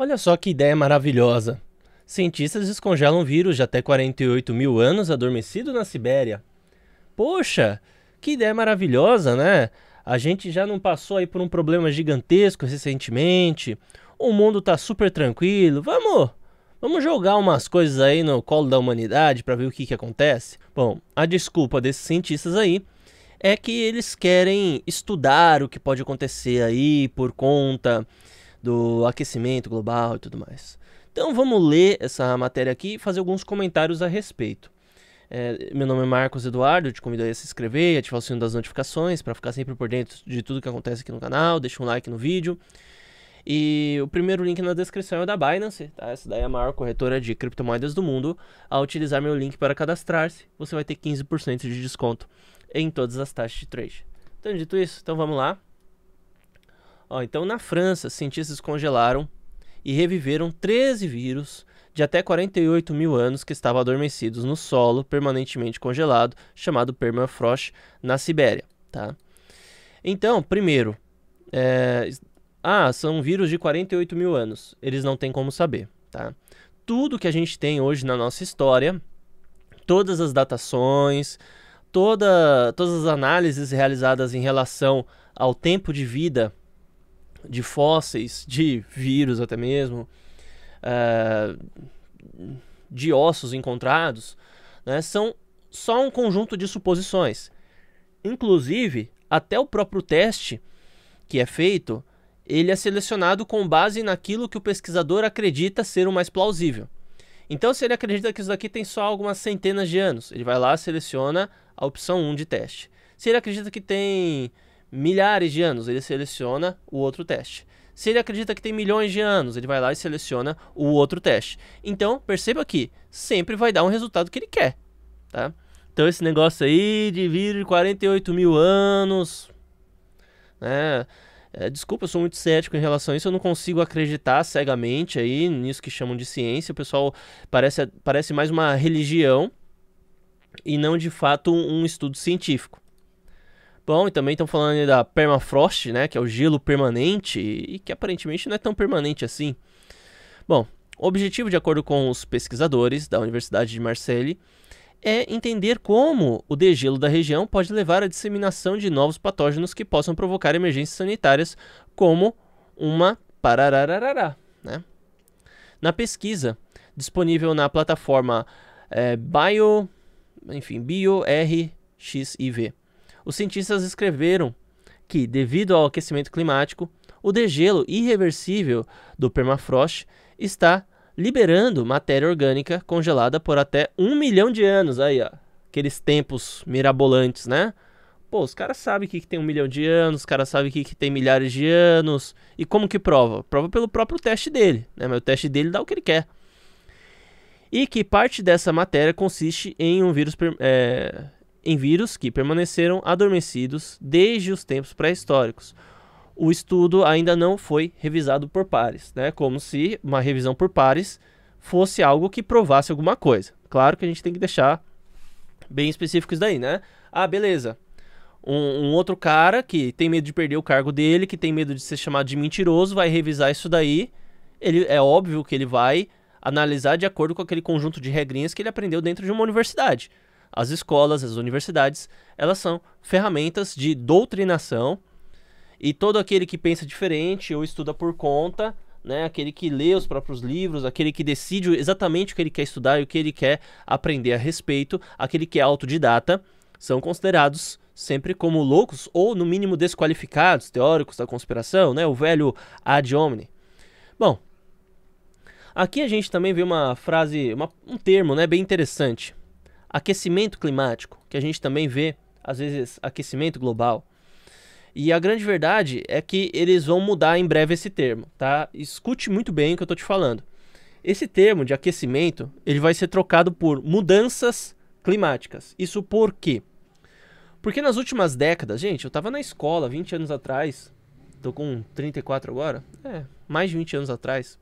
Olha só que ideia maravilhosa! Cientistas descongelam vírus de até 48 mil anos adormecido na Sibéria. Poxa, que ideia maravilhosa, né? A gente já não passou aí por um problema gigantesco recentemente. O mundo tá super tranquilo. Vamos, vamos jogar umas coisas aí no colo da humanidade para ver o que que acontece. Bom, a desculpa desses cientistas aí é que eles querem estudar o que pode acontecer aí por conta do aquecimento global e tudo mais. Então vamos ler essa matéria aqui e fazer alguns comentários a respeito. É, meu nome é Marcos Eduardo, te convido a se inscrever e ativar o sino das notificações para ficar sempre por dentro de tudo que acontece aqui no canal. Deixa um like no vídeo. E o primeiro link na descrição é da Binance, tá? Essa daí é a maior corretora de criptomoedas do mundo. Ao utilizar meu link para cadastrar-se, você vai ter 15% de desconto em todas as taxas de trade. Então, dito isso, então vamos lá. Ó, então, na França, cientistas congelaram e reviveram 13 vírus de até 48 mil anos que estavam adormecidos no solo permanentemente congelado, chamado permafrost, na Sibéria. Tá? Então, primeiro, é... ah, são vírus de 48 mil anos. Eles não têm como saber. Tá? Tudo que a gente tem hoje na nossa história, todas as datações, toda, todas as análises realizadas em relação ao tempo de vida de fósseis, de vírus até mesmo, uh, de ossos encontrados, né, são só um conjunto de suposições. Inclusive, até o próprio teste que é feito, ele é selecionado com base naquilo que o pesquisador acredita ser o mais plausível. Então, se ele acredita que isso daqui tem só algumas centenas de anos, ele vai lá seleciona a opção 1 de teste. Se ele acredita que tem milhares de anos, ele seleciona o outro teste. Se ele acredita que tem milhões de anos, ele vai lá e seleciona o outro teste. Então, perceba que sempre vai dar um resultado que ele quer, tá? Então, esse negócio aí de vir 48 mil anos, né? É, desculpa, eu sou muito cético em relação a isso, eu não consigo acreditar cegamente aí nisso que chamam de ciência. O pessoal parece, parece mais uma religião e não, de fato, um estudo científico. Bom, e também estão falando da permafrost, né? Que é o gelo permanente e que aparentemente não é tão permanente assim. Bom, o objetivo, de acordo com os pesquisadores da Universidade de Marseille, é entender como o degelo da região pode levar à disseminação de novos patógenos que possam provocar emergências sanitárias, como uma pararararará. Né? Na pesquisa, disponível na plataforma é, Bio, enfim, BioRxiv, os cientistas escreveram que, devido ao aquecimento climático, o degelo irreversível do permafrost está liberando matéria orgânica congelada por até um milhão de anos. Aí, ó, aqueles tempos mirabolantes, né? Pô, os caras sabem que, que tem um milhão de anos, os caras sabem que, que tem milhares de anos. E como que prova? Prova pelo próprio teste dele, né? Mas o teste dele dá o que ele quer. E que parte dessa matéria consiste em um vírus é, em vírus que permaneceram adormecidos desde os tempos pré-históricos. O estudo ainda não foi revisado por pares, né? como se uma revisão por pares fosse algo que provasse alguma coisa. Claro que a gente tem que deixar bem específicos daí, né? Ah, beleza. Um, um, outro cara que tem medo de perder o cargo dele, que tem medo de ser chamado de mentiroso, vai revisar isso daí. Ele é óbvio que ele vai analisar de acordo com aquele conjunto de regrinhas que ele aprendeu dentro de uma universidade as escolas, as universidades, elas são ferramentas de doutrinação e todo aquele que pensa diferente ou estuda por conta, né, aquele que lê os próprios livros, aquele que decide exatamente o que ele quer estudar e o que ele quer aprender a respeito, aquele que é autodidata, são considerados sempre como loucos ou no mínimo desqualificados, teóricos da conspiração, né, o velho ad hominem. Bom, aqui a gente também vê uma frase, uma, um termo, né, bem interessante aquecimento climático, que a gente também vê, às vezes, aquecimento global. E a grande verdade é que eles vão mudar em breve esse termo, tá? Escute muito bem o que eu estou te falando. Esse termo de aquecimento, ele vai ser trocado por mudanças climáticas. Isso por quê? Porque nas últimas décadas, gente, eu estava na escola 20 anos atrás, tô com 34 agora, é, mais de 20 anos atrás,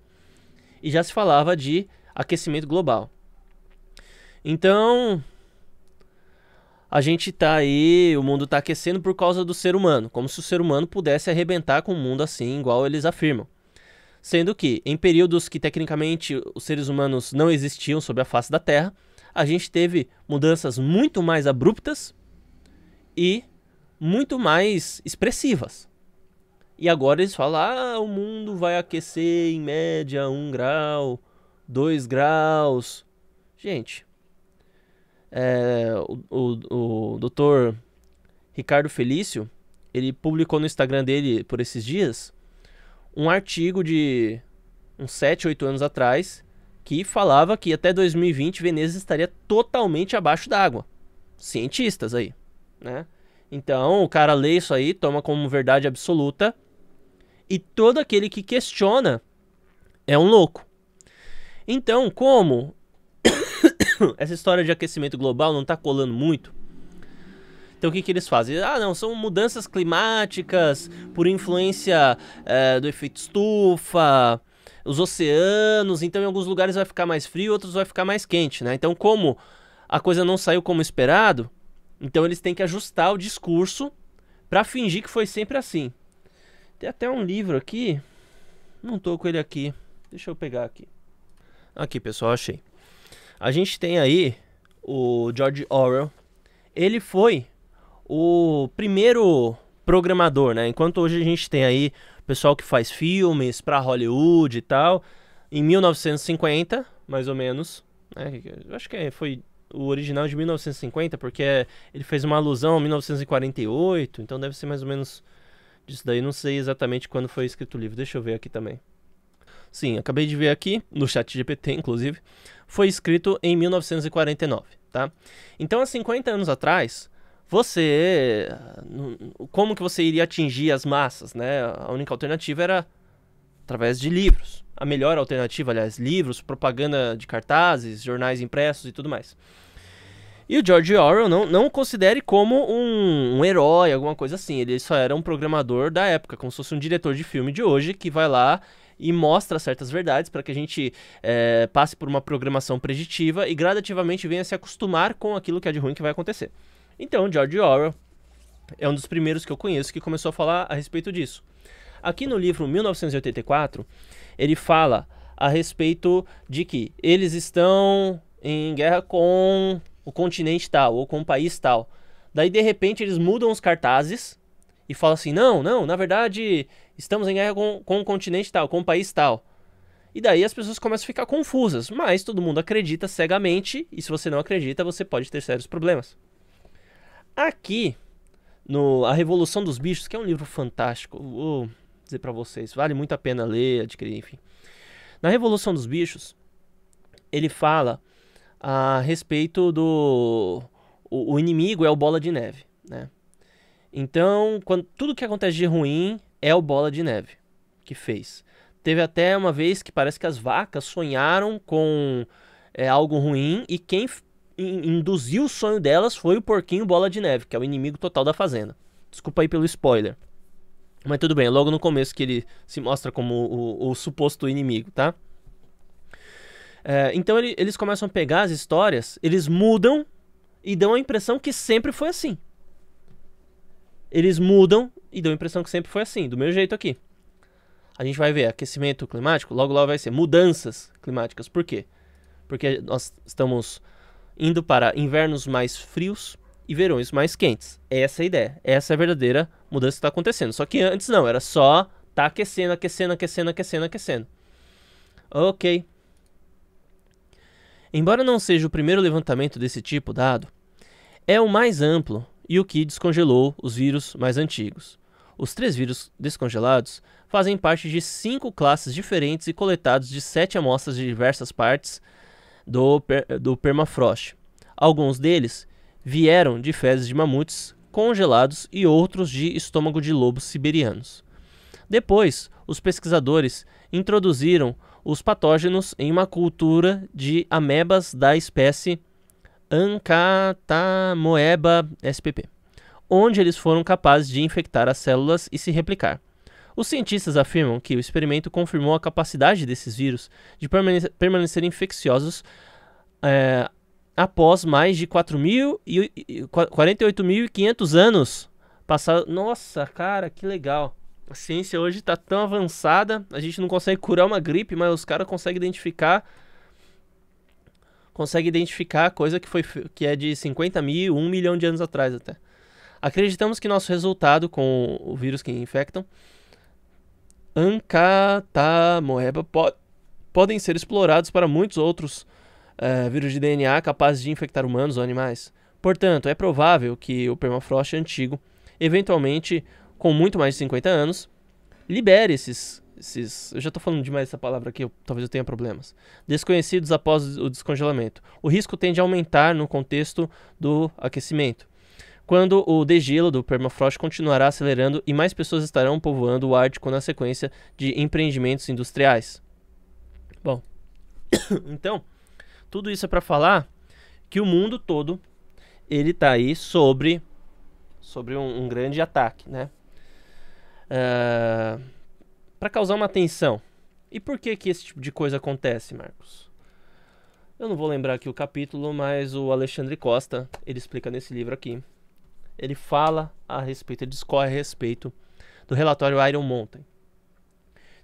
e já se falava de aquecimento global. Então, a gente tá aí, o mundo tá aquecendo por causa do ser humano, como se o ser humano pudesse arrebentar com o mundo assim, igual eles afirmam. Sendo que, em períodos que tecnicamente os seres humanos não existiam sobre a face da Terra, a gente teve mudanças muito mais abruptas e muito mais expressivas. E agora eles falam: ah, o mundo vai aquecer em média 1 um grau, 2 graus. Gente, é, o, o, o doutor Ricardo Felício, ele publicou no Instagram dele por esses dias um artigo de uns 7, 8 anos atrás que falava que até 2020 Veneza estaria totalmente abaixo d'água. Cientistas aí, né? Então, o cara lê isso aí, toma como verdade absoluta, e todo aquele que questiona é um louco. Então, como essa história de aquecimento global não está colando muito. Então o que, que eles fazem? Ah, não, são mudanças climáticas por influência é, do efeito estufa, os oceanos. Então em alguns lugares vai ficar mais frio, outros vai ficar mais quente, né? Então como a coisa não saiu como esperado, então eles têm que ajustar o discurso para fingir que foi sempre assim. Tem até um livro aqui, não tô com ele aqui. Deixa eu pegar aqui. Aqui, pessoal, achei. A gente tem aí o George Orwell. Ele foi o primeiro programador, né? Enquanto hoje a gente tem aí pessoal que faz filmes para Hollywood e tal, em 1950, mais ou menos, né? Eu acho que foi o original de 1950, porque ele fez uma alusão a 1948, então deve ser mais ou menos disso daí, não sei exatamente quando foi escrito o livro. Deixa eu ver aqui também. Sim, acabei de ver aqui, no chat GPT, inclusive, foi escrito em 1949, tá? Então, há 50 anos atrás, você... Ah, como que você iria atingir as massas, né? A única alternativa era através de livros. A melhor alternativa, aliás, livros, propaganda de cartazes, jornais impressos e tudo mais. E o George Orwell não, não considere como um, um, herói, alguma coisa assim. Ele só era um programador da época, como se fosse um diretor de filme de hoje que vai lá e mostra certas verdades para que a gente é, passe por uma programação preditiva e gradativamente venha se acostumar com aquilo que é de ruim que vai acontecer. Então, George Orwell é um dos primeiros que eu conheço que começou a falar a respeito disso. Aqui no livro 1984, ele fala a respeito de que eles estão em guerra com o continente tal ou com o país tal. Daí de repente eles mudam os cartazes e falam assim: "Não, não, na verdade Estamos em guerra com, com o um continente tal, com o um país tal. E daí as pessoas começam a ficar confusas, mas todo mundo acredita cegamente, e se você não acredita, você pode ter sérios problemas. Aqui, no A Revolução dos Bichos, que é um livro fantástico, vou dizer para vocês, vale muito a pena ler, adquirir, enfim. Na Revolução dos Bichos, ele fala a respeito do o, o inimigo é o bola de neve, né? Então, quando tudo que acontece de ruim é o Bola de Neve que fez. Teve até uma vez que parece que as vacas sonharam com é, algo ruim e quem induziu o sonho delas foi o porquinho Bola de Neve, que é o inimigo total da fazenda. Desculpa aí pelo spoiler. Mas tudo bem, é logo no começo que ele se mostra como o, o, o suposto inimigo, tá? É, então ele, eles começam a pegar as histórias, eles mudam e dão a impressão que sempre foi assim eles mudam e dão a impressão que sempre foi assim, do meu jeito aqui. A gente vai ver aquecimento climático, logo logo vai ser mudanças climáticas. Por quê? Porque nós estamos indo para invernos mais frios e verões mais quentes. Essa é a ideia. Essa é a verdadeira mudança que está acontecendo. Só que antes não, era só tá aquecendo, aquecendo, aquecendo, aquecendo, aquecendo. Ok. Embora não seja o primeiro levantamento desse tipo dado, é o mais amplo e o que descongelou os vírus mais antigos. Os três vírus descongelados fazem parte de cinco classes diferentes e coletados de sete amostras de diversas partes do, do permafrost. Alguns deles vieram de fezes de mamutes congelados e outros de estômago de lobos siberianos. Depois, os pesquisadores introduziram os patógenos em uma cultura de amebas da espécie Ancatamoeba spp, onde eles foram capazes de infectar as células e se replicar. Os cientistas afirmam que o experimento confirmou a capacidade desses vírus de permane permanecer infecciosos é, após mais de 48.500 anos passados. Nossa, cara, que legal! A ciência hoje está tão avançada, a gente não consegue curar uma gripe, mas os caras conseguem identificar consegue identificar coisa que, foi, que é de 50 mil, 1 milhão de anos atrás até. Acreditamos que nosso resultado com o vírus que infectam Ancatamoeba podem ser explorados para muitos outros uh, vírus de DNA capazes de infectar humanos ou animais. Portanto, é provável que o permafrost antigo, eventualmente com muito mais de 50 anos, libere esses esses, eu já estou falando demais essa palavra aqui, eu, talvez eu tenha problemas. Desconhecidos após o descongelamento. O risco tende a aumentar no contexto do aquecimento. Quando o degelo do permafrost continuará acelerando e mais pessoas estarão povoando o Ártico na sequência de empreendimentos industriais. Bom, então, tudo isso é para falar que o mundo todo ele está aí sobre sobre um, um grande ataque, né? Uh para causar uma tensão. E por que que esse tipo de coisa acontece, Marcos? Eu não vou lembrar aqui o capítulo, mas o Alexandre Costa, ele explica nesse livro aqui. Ele fala a respeito, ele discorre a respeito do relatório Iron Mountain.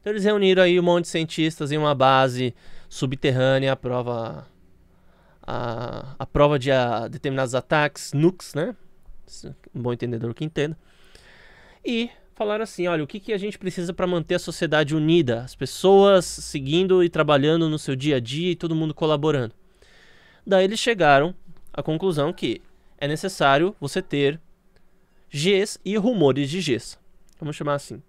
Então eles reuniram aí um monte de cientistas em uma base subterrânea prova a, a prova de a, determinados ataques, nukes, né? Um bom entendedor que entenda. E falaram assim: olha, o que, que a gente precisa para manter a sociedade unida, as pessoas seguindo e trabalhando no seu dia a dia e todo mundo colaborando. Daí eles chegaram à conclusão que é necessário você ter Gs e rumores de Gs. Vamos chamar assim.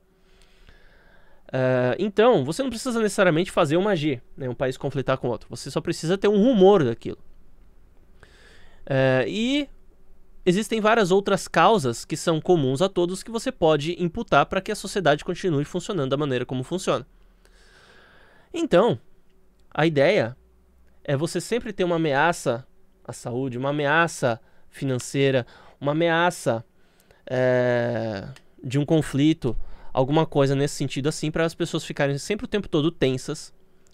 Uh, então, você não precisa necessariamente fazer uma G, né, um país conflitar com outro. Você só precisa ter um rumor daquilo. Uh, e Existem várias outras causas que são comuns a todos que você pode imputar para que a sociedade continue funcionando da maneira como funciona. Então, a ideia é você sempre ter uma ameaça à saúde, uma ameaça financeira, uma ameaça é, de um conflito, alguma coisa nesse sentido assim, para as pessoas ficarem sempre o tempo todo tensas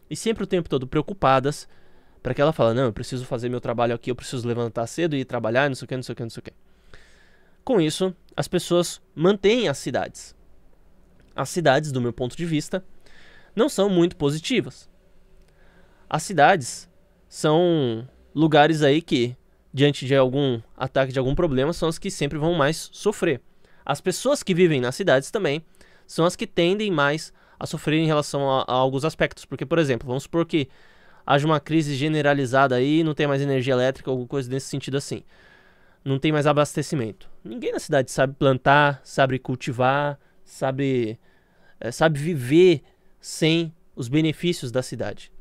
e sempre o tempo todo preocupadas para que ela fala, não, eu preciso fazer meu trabalho aqui, eu preciso levantar cedo e ir trabalhar, não sei o que, não sei o que, não sei o que. Com isso, as pessoas mantêm as cidades. As cidades, do meu ponto de vista, não são muito positivas. As cidades são lugares aí que, diante de algum ataque, de algum problema, são as que sempre vão mais sofrer. As pessoas que vivem nas cidades também são as que tendem mais a sofrer em relação a, a alguns aspectos. Porque, por exemplo, vamos supor que haja uma crise generalizada aí, não tem mais energia elétrica, alguma coisa nesse sentido assim. Não tem mais abastecimento. Ninguém na cidade sabe plantar, sabe cultivar, sabe, é, sabe viver sem os benefícios da cidade.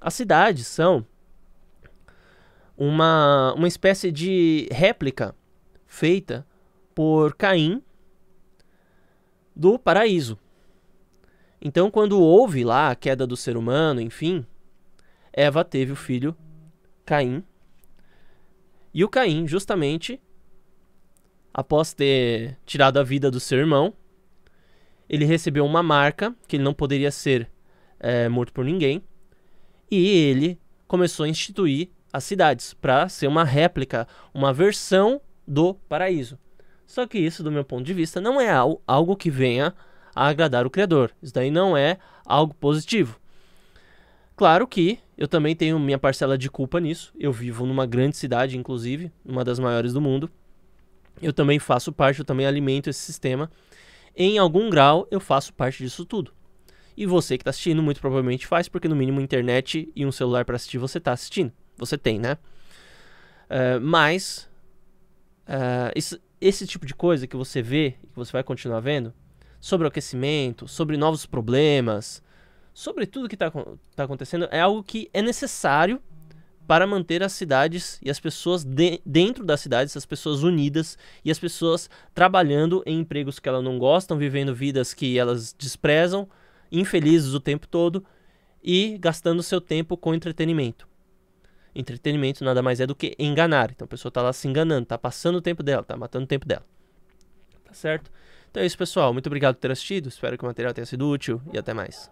As cidades são uma, uma espécie de réplica feita por Caim do paraíso. Então, quando houve lá a queda do ser humano, enfim, Eva teve o filho Caim. E o Caim, justamente, após ter tirado a vida do seu irmão, ele recebeu uma marca que ele não poderia ser é, morto por ninguém. E ele começou a instituir as cidades para ser uma réplica, uma versão do paraíso. Só que isso, do meu ponto de vista, não é algo que venha a agradar o Criador. Isso daí não é algo positivo. Claro que eu também tenho minha parcela de culpa nisso. Eu vivo numa grande cidade, inclusive, uma das maiores do mundo. Eu também faço parte, eu também alimento esse sistema. Em algum grau, eu faço parte disso tudo. E você que está assistindo, muito provavelmente faz, porque no mínimo internet e um celular para assistir você está assistindo. Você tem, né? Uh, mas, uh, esse, esse tipo de coisa que você vê, que você vai continuar vendo, sobre o aquecimento, sobre novos problemas, sobre tudo que está tá acontecendo é algo que é necessário para manter as cidades e as pessoas de, dentro das cidades, as pessoas unidas e as pessoas trabalhando em empregos que elas não gostam, vivendo vidas que elas desprezam, infelizes o tempo todo e gastando seu tempo com entretenimento. Entretenimento nada mais é do que enganar. Então a pessoa está lá se enganando, está passando o tempo dela, está matando o tempo dela. Tá certo? Então é isso, pessoal. Muito obrigado por ter assistido. Espero que o material tenha sido útil e até mais.